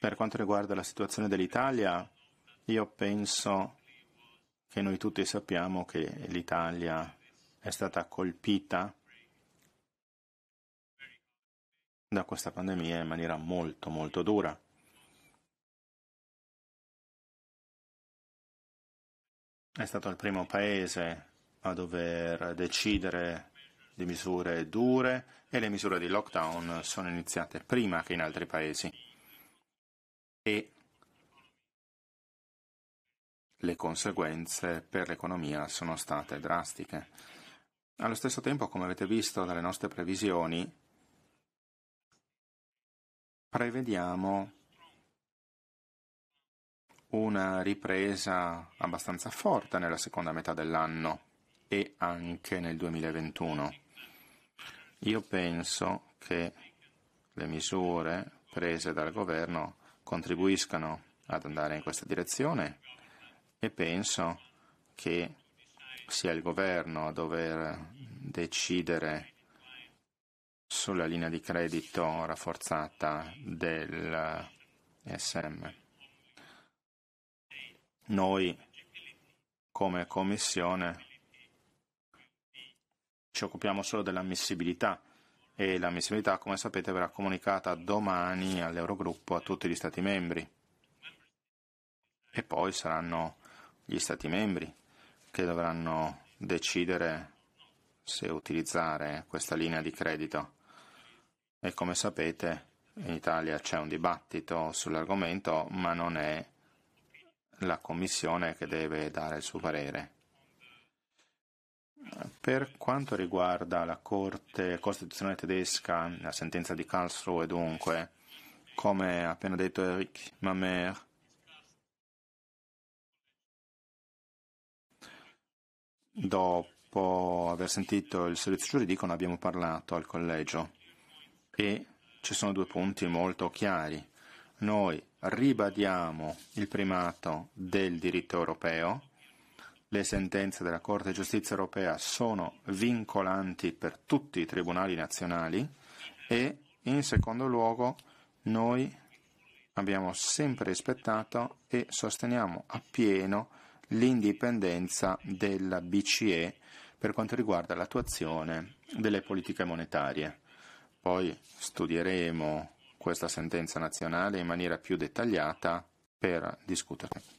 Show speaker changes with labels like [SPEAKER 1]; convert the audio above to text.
[SPEAKER 1] Per quanto riguarda la situazione dell'Italia, io penso che noi tutti sappiamo che l'Italia è stata colpita da questa pandemia in maniera molto molto dura. È stato il primo paese a dover decidere di misure dure e le misure di lockdown sono iniziate prima che in altri paesi e le conseguenze per l'economia sono state drastiche. Allo stesso tempo, come avete visto dalle nostre previsioni, prevediamo una ripresa abbastanza forte nella seconda metà dell'anno e anche nel 2021. Io penso che le misure prese dal governo contribuiscano ad andare in questa direzione e penso che sia il governo a dover decidere sulla linea di credito rafforzata del SM. Noi come Commissione ci occupiamo solo dell'ammissibilità e l'ammissibilità, come sapete, verrà comunicata domani all'Eurogruppo a tutti gli Stati membri. E poi saranno gli Stati membri che dovranno decidere se utilizzare questa linea di credito. E come sapete, in Italia c'è un dibattito sull'argomento, ma non è la Commissione che deve dare il suo parere. Per quanto riguarda la Corte Costituzionale tedesca, la sentenza di Karlsruhe dunque, come ha appena detto Eric Mamer, dopo aver sentito il servizio giuridico ne abbiamo parlato al collegio e ci sono due punti molto chiari. Noi ribadiamo il primato del diritto europeo le sentenze della Corte di giustizia europea sono vincolanti per tutti i tribunali nazionali e in secondo luogo noi abbiamo sempre rispettato e sosteniamo appieno l'indipendenza della BCE per quanto riguarda l'attuazione delle politiche monetarie. Poi studieremo questa sentenza nazionale in maniera più dettagliata per discuterne.